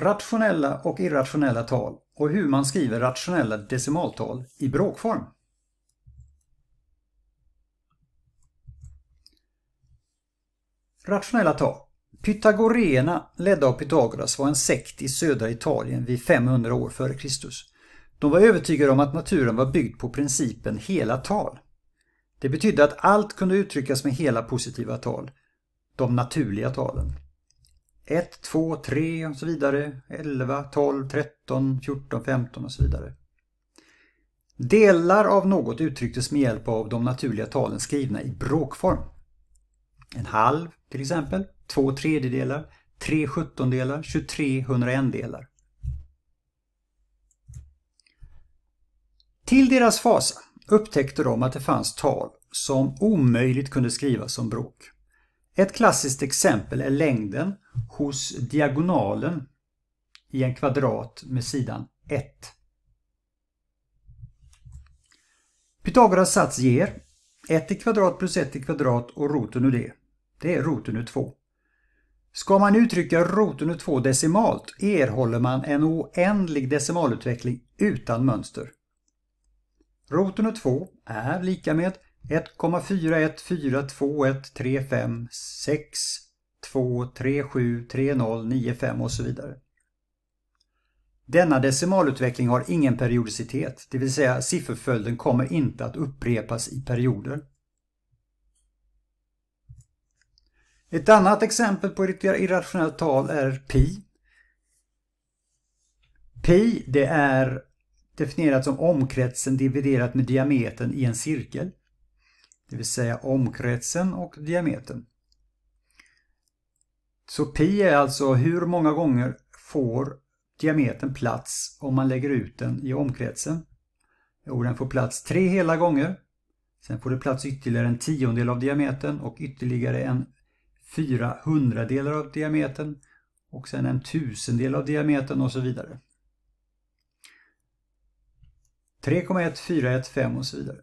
Rationella och irrationella tal och hur man skriver rationella decimaltal i bråkform. Rationella tal. Pythagorena, ledda av Pythagoras, var en sekt i södra Italien vid 500 år före Kristus. De var övertygade om att naturen var byggd på principen hela tal. Det betydde att allt kunde uttryckas med hela positiva tal, de naturliga talen. 1, 2, 3 och så vidare. 11, 12, 13, 14, 15 och så vidare. Delar av något uttrycktes med hjälp av de naturliga talen skrivna i bråkform. En halv till exempel, två tredjedelar, tre sjuttondelar, 23 101 delar Till deras fasa upptäckte de att det fanns tal som omöjligt kunde skrivas som bråk. Ett klassiskt exempel är längden hos diagonalen i en kvadrat med sidan 1. Pythagoras sats ger 1 i kvadrat plus 1 i kvadrat och roten ur det. Det är roten ur 2. Ska man uttrycka roten ur 2 decimalt erhåller man en oändlig decimalutveckling utan mönster. Roten ur 2 är lika med 1,41421356 2, 3, 7, 3, 0, 9, 5 och så vidare. Denna decimalutveckling har ingen periodicitet, det vill säga sifferföljden kommer inte att upprepas i perioder. Ett annat exempel på ett irrationellt tal är pi. Pi det är definierat som omkretsen dividerat med diametern i en cirkel. Det vill säga omkretsen och diametern. Så pi är alltså hur många gånger får diametern plats om man lägger ut den i omkretsen? Jo, den får plats tre hela gånger. Sen får det plats ytterligare en tiondel av diametern och ytterligare en fyra hundradelar av diametern och sen en tusendel av diametern och så vidare. 3,1, 4,1, 5 och så vidare.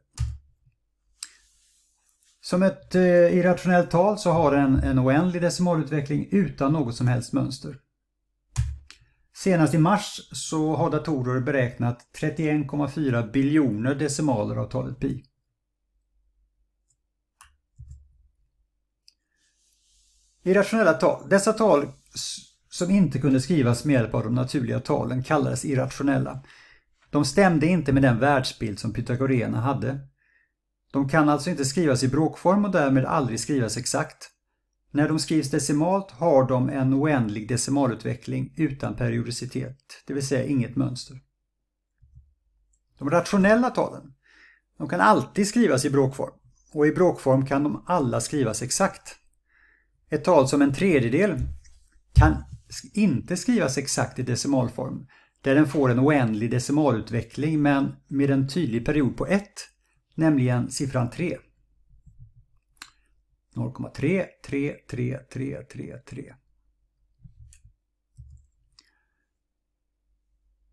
Som ett eh, irrationellt tal så har den en oändlig decimalutveckling utan något som helst mönster. Senast i mars så har datorer beräknat 31,4 biljoner decimaler av talet pi. Irrationella tal. Dessa tal som inte kunde skrivas med hjälp av de naturliga talen kallades irrationella. De stämde inte med den världsbild som pythagoreerna hade. De kan alltså inte skrivas i bråkform och därmed aldrig skrivas exakt. När de skrivs decimalt har de en oändlig decimalutveckling utan periodicitet, det vill säga inget mönster. De rationella talen de kan alltid skrivas i bråkform och i bråkform kan de alla skrivas exakt. Ett tal som en tredjedel kan inte skrivas exakt i decimalform där den får en oändlig decimalutveckling men med en tydlig period på 1 nämligen siffran 3. 0,3,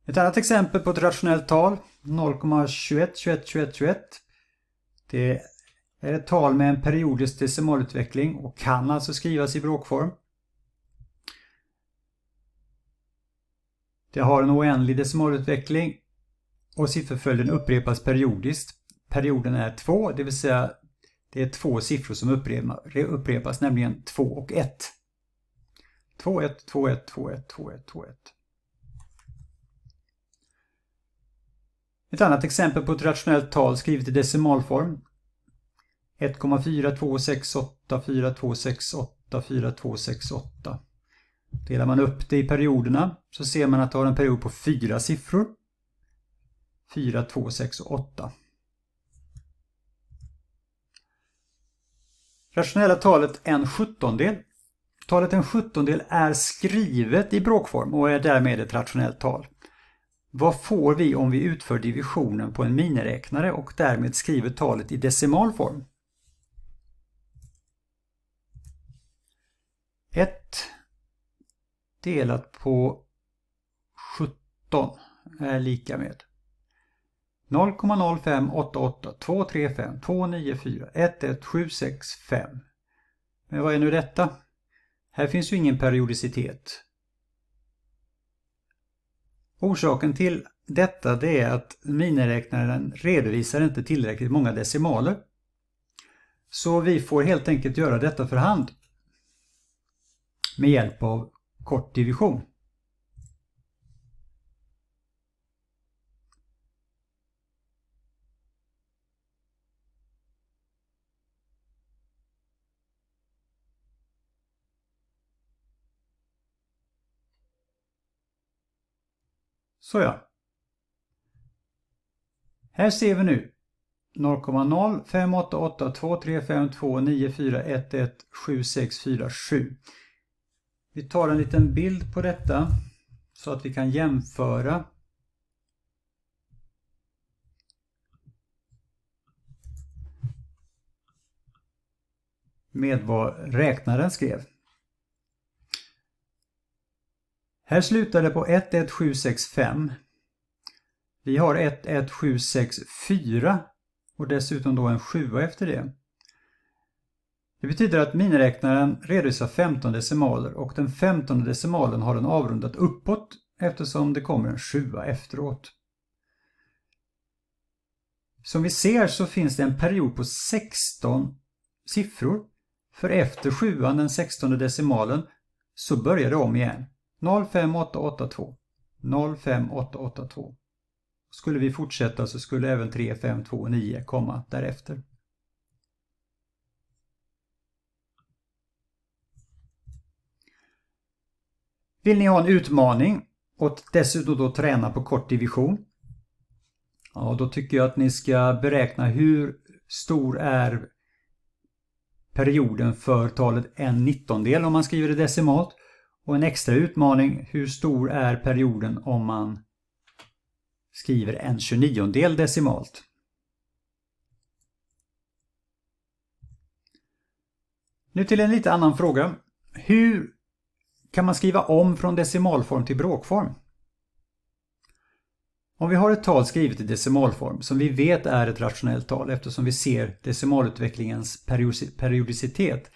Ett annat exempel på ett rationellt tal, 0,21212121 Det är ett tal med en periodisk decimalutveckling och kan alltså skrivas i bråkform. Det har en oändlig decimalutveckling och sifferföljden upprepas periodiskt perioden är 2, det vill säga det är två siffror som upprepas, nämligen 2 och 1. 2, 1, 2, 1, 2, 1, 2, 1, 2, 1. Ett annat exempel på ett rationellt tal skrivet i decimalform. 1,426842684268. Delar man upp det i perioderna så ser man att det har en period på fyra siffror. 4, 2, 6 och 8. Rationella talet en sjuttondel. Talet en sjuttondel är skrivet i bråkform och är därmed ett rationellt tal. Vad får vi om vi utför divisionen på en miniräknare och därmed skriver talet i decimal form? 1 delat på 17 är lika med 0,058823529411765. Men vad är nu detta? Här finns ju ingen periodicitet. Orsaken till detta det är att miniräknaren redovisar inte tillräckligt många decimaler. Så vi får helt enkelt göra detta för hand med hjälp av kort division. Så ja. Här ser vi nu 0,0588235294117647. Vi tar en liten bild på detta så att vi kan jämföra. med vad räknaren skrev. Här slutar det på 11765. Vi har 11764 och dessutom då en 7 efter det. Det betyder att miniräknaren redovisar 15 decimaler och den 15 decimalen har den avrundat uppåt eftersom det kommer en 7 efteråt. Som vi ser så finns det en period på 16 siffror. För efter 7 den 16 decimalen så börjar det om igen. 05882 05882 Skulle vi fortsätta så skulle även 3529 komma därefter. Vill ni ha en utmaning och dessutom då träna på kort division? Ja, då tycker jag att ni ska beräkna hur stor är perioden för talet en nittondel om man skriver det decimalt och en extra utmaning, hur stor är perioden om man skriver en 29 decimalt? Nu till en lite annan fråga. Hur kan man skriva om från decimalform till bråkform? Om vi har ett tal skrivet i decimalform som vi vet är ett rationellt tal eftersom vi ser decimalutvecklingens periodicitet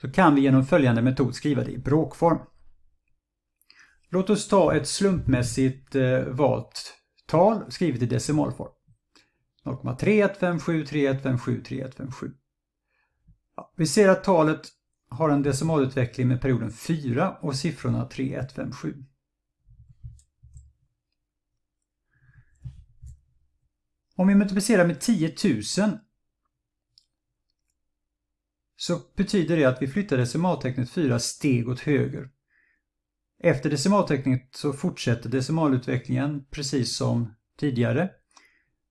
så kan vi genom följande metod skriva det i bråkform. Låt oss ta ett slumpmässigt eh, valt tal skrivet i decimalform. 0,315731573157. Ja, vi ser att talet har en decimalutveckling med perioden 4 och siffrorna 3157. Om vi multiplicerar med 10 000 så betyder det att vi flyttar decimaltecknet fyra steg åt höger. Efter decimaltecknet så fortsätter decimalutvecklingen precis som tidigare.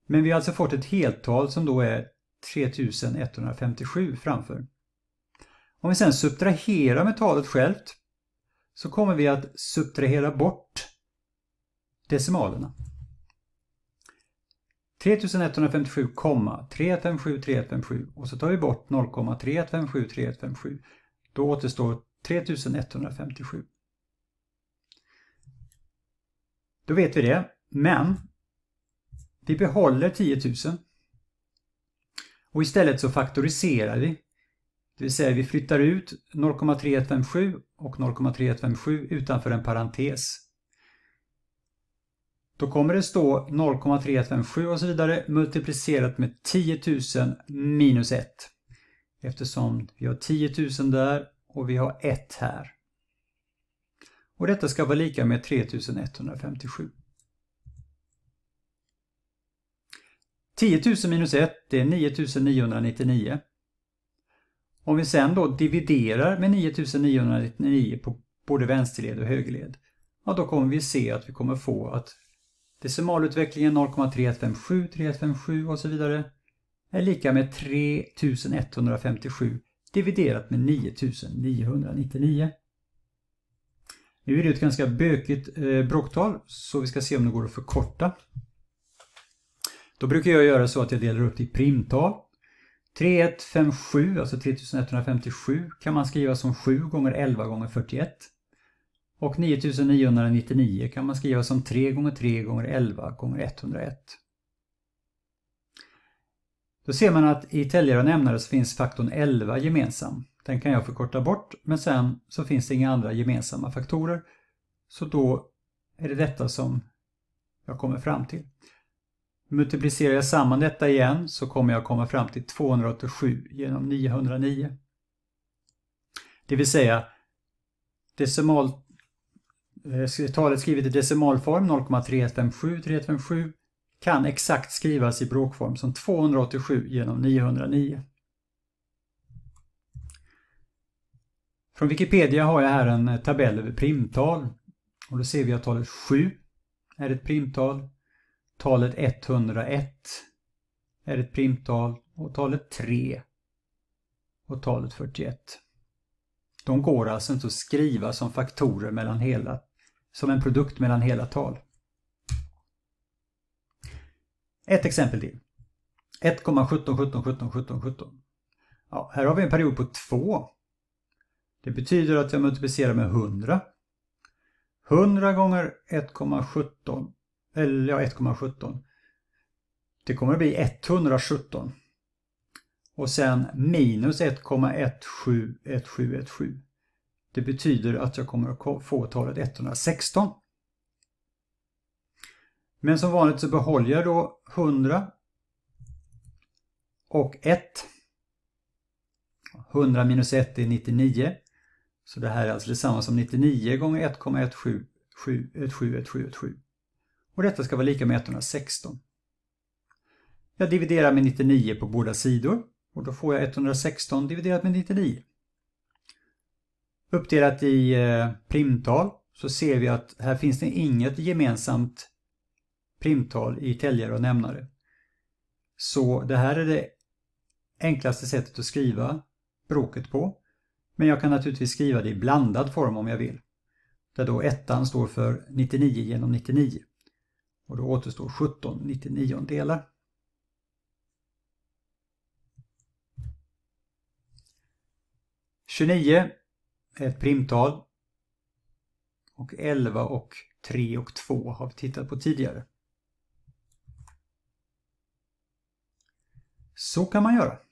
Men vi har alltså fått ett heltal som då är 3157 framför. Om vi sedan subtraherar med talet självt så kommer vi att subtrahera bort decimalerna. 3157, 357 3157 och så tar vi bort 0,357 3157. Då återstår 3157. Då vet vi det, men vi behåller 10 000 och istället så faktoriserar vi. Det vill säga vi flyttar ut 0,3157 och 0,3157 utanför en parentes då kommer det stå 0,357 och så vidare multiplicerat med 10 000 minus 1. Eftersom vi har 10 000 där och vi har 1 här. Och detta ska vara lika med 3157. 10 000 minus 1 det är 9999. Om vi sen då dividerar med 9999 på både vänsterled och högerled, ja då kommer vi se att vi kommer få att Decimalutvecklingen 0,3157, 3157 och så vidare är lika med 3157 dividerat med 9999. Nu är det ett ganska bökigt eh, bråktal så vi ska se om det går att förkorta. Då brukar jag göra så att jag delar upp det i primtal. 3157, alltså 3157, kan man skriva som 7 gånger 11 gånger 41. Och 9999 kan man skriva som 3 gånger 3 gånger 11 gånger 101. Då ser man att i täljare och nämnare så finns faktorn 11 gemensam. Den kan jag förkorta bort, men sen så finns det inga andra gemensamma faktorer. Så då är det detta som jag kommer fram till. Multiplicerar jag samman detta igen så kommer jag komma fram till 287 genom 909. Det vill säga decimalt Eh, talet skrivet i decimalform 0,357357 kan exakt skrivas i bråkform som 287 genom 909. Från Wikipedia har jag här en eh, tabell över primtal. Och då ser vi att talet 7 är ett primtal. Talet 101 är ett primtal och talet 3 och talet 41. De går alltså inte att skriva som faktorer mellan hela som en produkt mellan hela tal. Ett exempel till. 1,17171717 Ja, här har vi en period på 2. Det betyder att jag multiplicerar med 100. 100 gånger 1,17 eller ja, 1,17. Det kommer att bli 117. Och sen minus 1,171717. Det betyder att jag kommer att få talet 116. Men som vanligt så behåller jag då 100 och 1. 100 minus 1 är 99. Så det här är alltså detsamma som 99 gånger 1,17171717. Och detta ska vara lika med 116. Jag dividerar med 99 på båda sidor och då får jag 116 dividerat med 99. Uppdelat i eh, primtal så ser vi att här finns det inget gemensamt primtal i täljare och nämnare. Så det här är det enklaste sättet att skriva bråket på. Men jag kan naturligtvis skriva det i blandad form om jag vill. Där då ettan står för 99 genom 99. Och då återstår 17 99 delar. Tjugonio ett primtal. Och 11 och 3 och 2 har vi tittat på tidigare. Så kan man göra.